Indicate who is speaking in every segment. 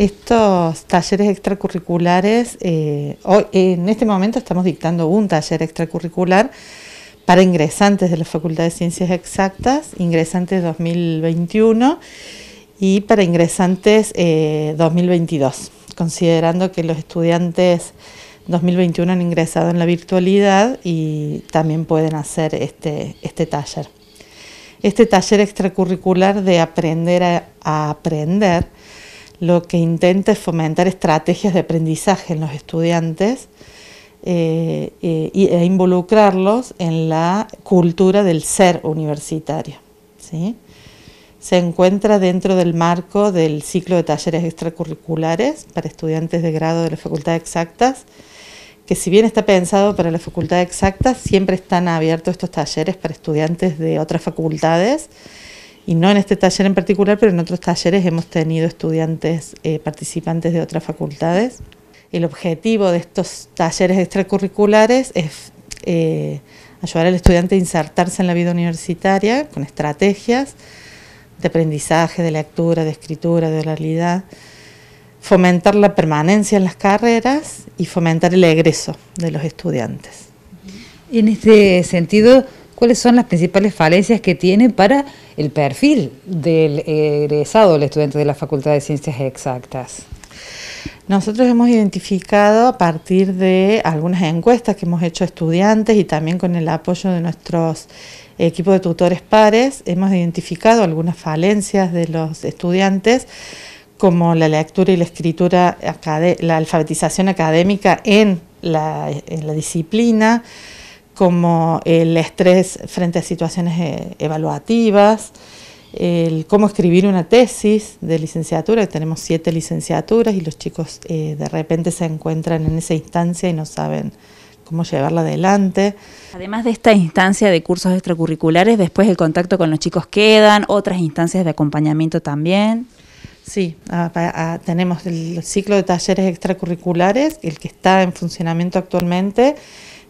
Speaker 1: Estos talleres extracurriculares, eh, hoy, en este momento estamos dictando un taller extracurricular para ingresantes de la Facultad de Ciencias Exactas, ingresantes 2021 y para ingresantes 2022, eh, considerando que los estudiantes 2021 han ingresado en la virtualidad y también pueden hacer este, este taller. Este taller extracurricular de aprender a aprender lo que intenta es fomentar estrategias de aprendizaje en los estudiantes eh, eh, e involucrarlos en la cultura del ser universitario. ¿sí? Se encuentra dentro del marco del ciclo de talleres extracurriculares para estudiantes de grado de la Facultad de Exactas, que si bien está pensado para la Facultad de Exactas, siempre están abiertos estos talleres para estudiantes de otras facultades y no en este taller en particular, pero en otros talleres hemos tenido estudiantes eh, participantes de otras facultades. El objetivo de estos talleres extracurriculares es eh, ayudar al estudiante a insertarse en la vida universitaria con estrategias de aprendizaje, de lectura, de escritura, de oralidad,
Speaker 2: fomentar la permanencia en las carreras y fomentar el egreso de los estudiantes. En este sentido, cuáles son las principales falencias que tiene para el perfil del eh, egresado, el estudiante de la Facultad de Ciencias Exactas. Nosotros hemos identificado a partir de algunas encuestas que
Speaker 1: hemos hecho a estudiantes y también con el apoyo de nuestros equipos de tutores pares, hemos identificado algunas falencias de los estudiantes como la lectura y la escritura, la alfabetización académica en en la disciplina, como el estrés frente a situaciones eh, evaluativas, el cómo escribir una tesis de licenciatura, que tenemos siete licenciaturas y los chicos eh, de repente se encuentran en esa instancia y no saben cómo llevarla adelante. Además de esta instancia de cursos extracurriculares, después el contacto con los chicos quedan, otras instancias de acompañamiento también. Sí, tenemos el ciclo de talleres extracurriculares, el que está en funcionamiento actualmente,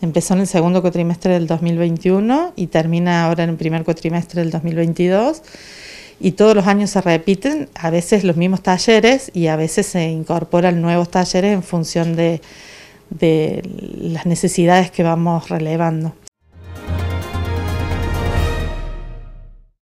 Speaker 1: Empezó en el segundo cuatrimestre del 2021 y termina ahora en el primer cuatrimestre del 2022. Y todos los años se repiten, a veces los mismos talleres y a veces se incorporan nuevos talleres en función de, de las necesidades
Speaker 2: que vamos relevando.